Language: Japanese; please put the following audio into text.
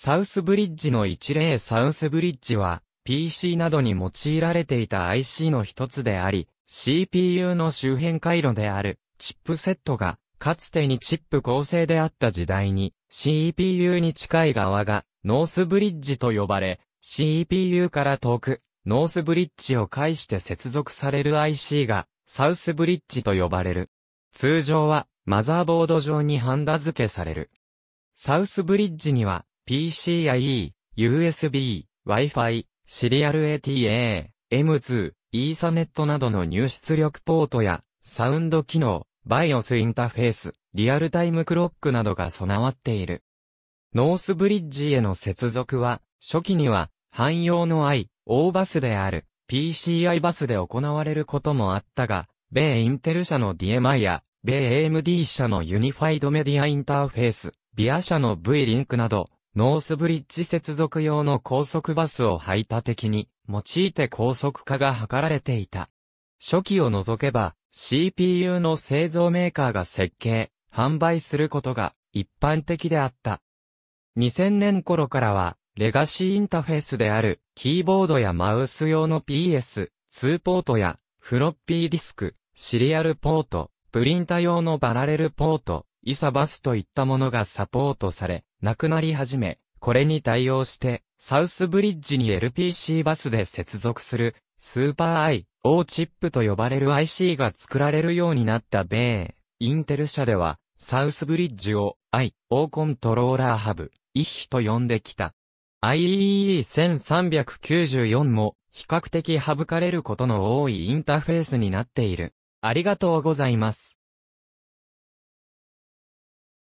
サウスブリッジの一例サウスブリッジは PC などに用いられていた IC の一つであり、CPU の周辺回路であるチップセットがかつてにチップ構成であった時代に CPU に近い側がノースブリッジと呼ばれ CPU から遠くノースブリッジを介して接続される IC がサウスブリッジと呼ばれる。通常はマザーボード上にハンダ付けされる。サウスブリッジには PCIe、USB、Wi-Fi、シリアル ATA、M2、イーサネットなどの入出力ポートや、サウンド機能、BIOS インターフェース、リアルタイムクロックなどが備わっている。ノースブリッジへの接続は、初期には、汎用の I、O バスである、PCI バスで行われることもあったが、米インテル社の DMI や、米 AMD 社のユニファイドメディアインターフェース、ビア社の V リンクなど、ノースブリッジ接続用の高速バスを排他的に用いて高速化が図られていた。初期を除けば CPU の製造メーカーが設計、販売することが一般的であった。2000年頃からはレガシーインターフェースであるキーボードやマウス用の PS、2ポートやフロッピーディスク、シリアルポート、プリンタ用のバラレルポート、イサバスといったものがサポートされ、なくなり始め、これに対応して、サウスブリッジに LPC バスで接続する、スーパー IO チップと呼ばれる IC が作られるようになった米、インテル社では、サウスブリッジを IO コントローラーハブ、イヒと呼んできた。IEE1394 も比較的省かれることの多いインターフェースになっている。ありがとうございます。